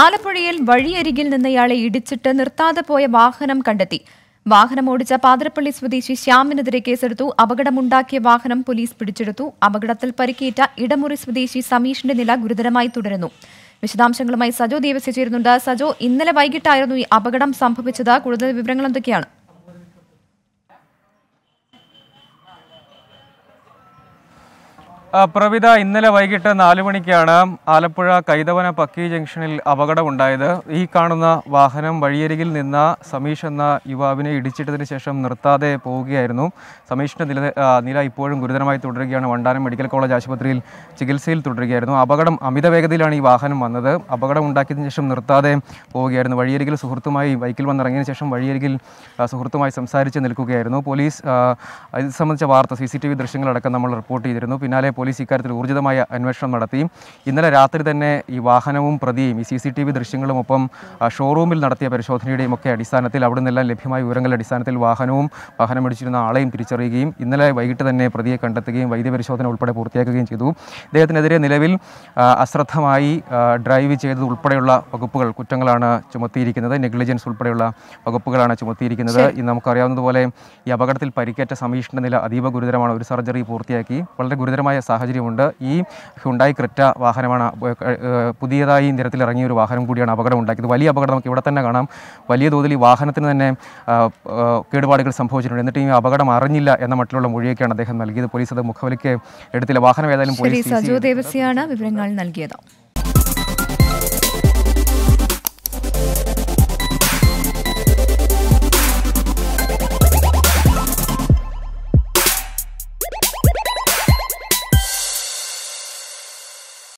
ആലപ്പുഴയിൽ വഴിയരികിൽ നിന്നയാളെ ഇടിച്ചിട്ട് നിർത്താതെ പോയ വാഹനം കണ്ടെത്തി വാഹനം ഓടിച്ച പാതിരപ്പള്ളി സ്വദേശി ശ്യാമിനെതിരെ കേസെടുത്തു അപകടമുണ്ടാക്കിയ വാഹനം പോലീസ് പിടിച്ചെടുത്തു അപകടത്തിൽ പരിക്കേറ്റ ഇടമുറി സ്വദേശി സമീഷിന്റെ നില ഗുരുതരമായി തുടരുന്നു വിശദാംശങ്ങളുമായി സജോ ദേവസ്യ ചേരുന്നുണ്ട് സജോ ഇന്നലെ വൈകിട്ടായിരുന്നു ഈ അപകടം സംഭവിച്ചത് കൂടുതൽ വിവരങ്ങൾ എന്തൊക്കെയാണ് പ്രവിത ഇന്നലെ വൈകിട്ട് നാല് മണിക്കാണ് ആലപ്പുഴ കൈതവന പക്കി ജംഗ്ഷനിൽ അപകടമുണ്ടായത് ഈ കാണുന്ന വാഹനം വഴിയരികിൽ നിന്ന സമീഷ് എന്ന യുവാവിനെ ഇടിച്ചിട്ടതിന് ശേഷം നിർത്താതെ പോവുകയായിരുന്നു സമീഷിൻ്റെ നില നില ഇപ്പോഴും ഗുരുതരമായി തുടരുകയാണ് വണ്ടാനം മെഡിക്കൽ കോളേജ് ആശുപത്രിയിൽ ചികിത്സയിൽ തുടരുകയായിരുന്നു അപകടം അമിത വേഗതയിലാണ് ഈ വാഹനം വന്നത് അപകടം ഉണ്ടാക്കിയതിന് ശേഷം നിർത്താതെ പോവുകയായിരുന്നു വഴിയരികിൽ സുഹൃത്തുമായി ബൈക്കിൽ വന്നിറങ്ങിയതിന് ശേഷം വഴിയരികിൽ സുഹൃത്തുമായി സംസാരിച്ച് നിൽക്കുകയായിരുന്നു പോലീസ് ഇത് സംബന്ധിച്ച വാർത്ത സി സി ടി വി ദൃശ്യങ്ങളടക്കം നമ്മൾ റിപ്പോർട്ട് ചെയ്തിരുന്നു പിന്നാലെ പോലീസ് ഇക്കാര്യത്തിൽ ഊർജിതമായ അന്വേഷണം നടത്തി ഇന്നലെ രാത്രി തന്നെ ഈ വാഹനവും പ്രതിയും ഈ സി സി ടി വി ദൃശ്യങ്ങളും ഒപ്പം ഷോറൂമിൽ നടത്തിയ പരിശോധനയുടെയും ഒക്കെ അടിസ്ഥാനത്തിൽ അവിടെ നിന്നെല്ലാം ലഭ്യമായ വിവരങ്ങളുടെ അടിസ്ഥാനത്തിൽ വാഹനവും വാഹനമിടിച്ചിരുന്ന ആളെയും തിരിച്ചറിയുകയും ഇന്നലെ വൈകിട്ട് തന്നെ പ്രതിയെ കണ്ടെത്തുകയും വൈദ്യ പരിശോധന ഉൾപ്പെടെ പൂർത്തിയാക്കുകയും ചെയ്തു ഇദ്ദേഹത്തിനെതിരെ നിലവിൽ അശ്രദ്ധമായി ഡ്രൈവ് ചെയ്തത് ഉൾപ്പെടെയുള്ള വകുപ്പുകൾ കുറ്റങ്ങളാണ് ചുമത്തിയിരിക്കുന്നത് നെഗ്ലിജൻസ് ഉൾപ്പെടെയുള്ള വകുപ്പുകളാണ് ചുമത്തിയിരിക്കുന്നത് ഇന്ന് നമുക്കറിയാവുന്നതുപോലെ ഈ അപകടത്തിൽ പരിക്കേറ്റ സമീഷിൻ്റെ നില അതീവ ഗുരുതരമാണ് ഒരു സർജറി പൂർത്തിയാക്കി വളരെ ഗുരുതരമായ സാഹചര്യമുണ്ട് ഈ ഹുണ്ടായി ക്രിറ്റ വാഹനമാണ് പുതിയതായി നിരത്തിലിറങ്ങിയ ഒരു വാഹനം കൂടിയാണ് അപകടം ഉണ്ടാക്കിയത് വലിയ അപകടം നമുക്ക് ഇവിടെ തന്നെ കാണാം വലിയ തോതിൽ ഈ വാഹനത്തിന് തന്നെ കേടുപാടുകൾ സംഭവിച്ചിട്ടുണ്ട് എന്നിട്ട് ഈ അപകടം അറിഞ്ഞില്ല എന്ന മട്ടിലുള്ള മൊഴിയൊക്കെയാണ് അദ്ദേഹം നൽകിയത് പോലീസ് അത് മുഖവിലയ്ക്ക് എടുത്തില്ല വാഹനം ഏതായാലും പോലീസ് സജു ദേവസ്യാണ് വിവരങ്ങൾ നൽകിയത്